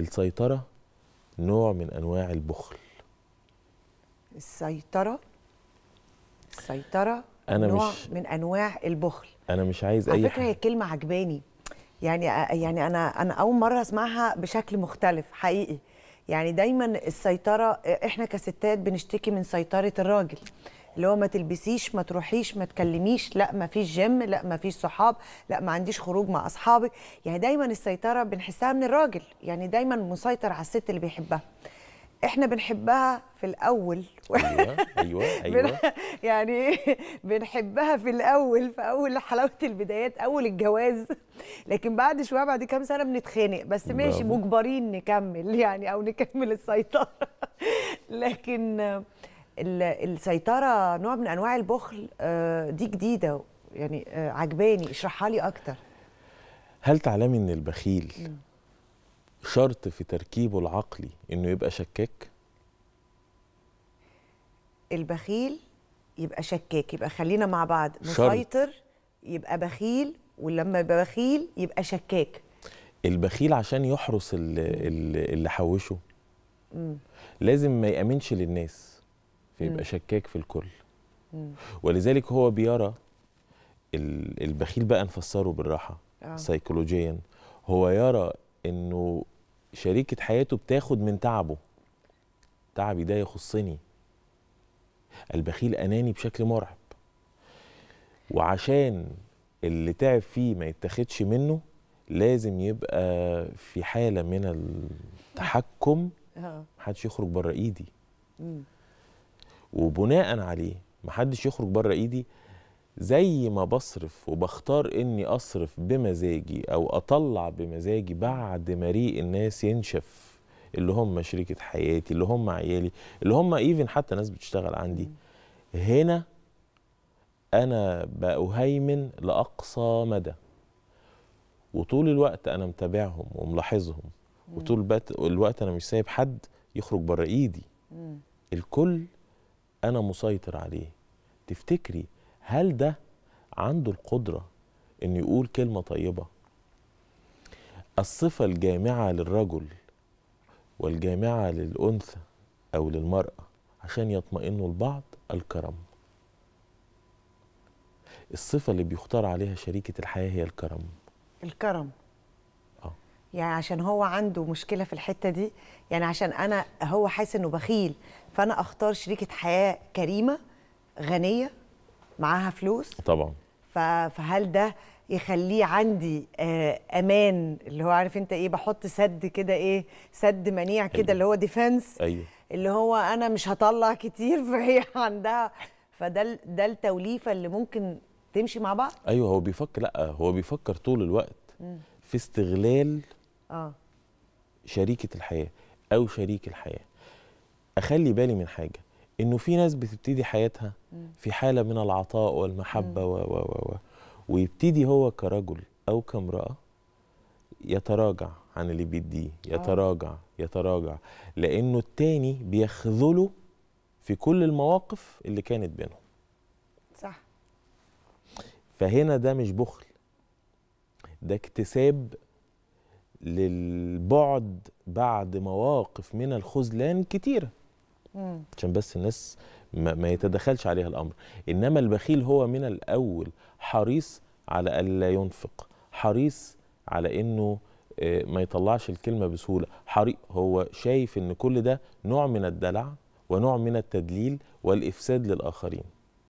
السيطرة نوع من أنواع البخل السيطرة السيطرة أنا نوع مش من أنواع البخل أنا مش عايز أي على فكرة هي الكلمة عجباني يعني يعني أنا أنا أول مرة أسمعها بشكل مختلف حقيقي يعني دايما السيطرة إحنا كستات بنشتكي من سيطرة الراجل اللي هو ما تلبسيش ما تروحيش ما تكلميش لا ما فيش جيم لا ما فيش صحاب لا ما عنديش خروج مع اصحابي يعني دايما السيطره بنحسها من الراجل يعني دايما مسيطر على الست اللي بيحبها احنا بنحبها في الاول ايوه ايوه ايوه يعني بنحبها في الاول في اول حلاوه البدايات اول الجواز لكن بعد شويه بعد كام سنه بنتخانق بس ماشي مجبرين نكمل يعني او نكمل السيطره لكن السيطره نوع من انواع البخل آه، دي جديده يعني آه، عجباني اشرحها لي اكتر هل تعلمي ان البخيل شرط في تركيبه العقلي انه يبقى شكاك البخيل يبقى شكاك يبقى خلينا مع بعض مسيطر يبقى بخيل ولما يبقى بخيل يبقى شكاك البخيل عشان يحرس اللي, اللي حوشه لازم ما يأمنش للناس فيبقى شكاك في الكل ولذلك هو بيرى البخيل بقى نفسره بالراحه سيكولوجيا آه. هو يرى انه شريكه حياته بتاخد من تعبه تعبي ده يخصني البخيل اناني بشكل مرعب وعشان اللي تعب فيه ما يتاخدش منه لازم يبقى في حاله من التحكم آه. محدش يخرج بره ايدي وبناء عليه محدش يخرج بره ايدي زي ما بصرف وبختار اني اصرف بمزاجي او اطلع بمزاجي بعد ما ريق الناس ينشف اللي هم شريكة حياتي اللي هم عيالي اللي هم ايفن حتى ناس بتشتغل عندي هنا انا بأهيمن لاقصى مدى وطول الوقت انا متابعهم وملاحظهم وطول الوقت انا مش سايب حد يخرج بره ايدي الكل انا مسيطر عليه تفتكري هل ده عنده القدره انه يقول كلمه طيبه الصفه الجامعه للرجل والجامعه للانثى او للمراه عشان يطمئنوا البعض الكرم الصفه اللي بيختار عليها شريكه الحياه هي الكرم الكرم يعني عشان هو عنده مشكله في الحته دي يعني عشان انا هو حاسس انه بخيل فانا اختار شريكه حياه كريمه غنيه معاها فلوس طبعا فهل ده يخليه عندي آه، امان اللي هو عارف انت ايه بحط سد كده ايه سد منيع كده اللي هو ديفنس أيوه. اللي هو انا مش هطلع كتير فهي عندها فده ده التوليفه اللي ممكن تمشي مع بعض ايوه هو بيفكر لا هو بيفكر طول الوقت في استغلال اه شريكه الحياه او شريك الحياه اخلي بالي من حاجه انه في ناس بتبتدي حياتها في حاله من العطاء والمحبه و و و ويبتدي هو كرجل او كامراه يتراجع عن اللي بيديه آه. يتراجع يتراجع لانه التاني بيخذله في كل المواقف اللي كانت بينهم صح فهنا ده مش بخل ده اكتساب للبعد بعد مواقف من الخذلان كتيره عشان بس الناس ما, ما يتدخلش عليها الامر انما البخيل هو من الاول حريص على الا ينفق حريص على انه آه، ما يطلعش الكلمه بسهوله حري هو شايف ان كل ده نوع من الدلع ونوع من التدليل والافساد للاخرين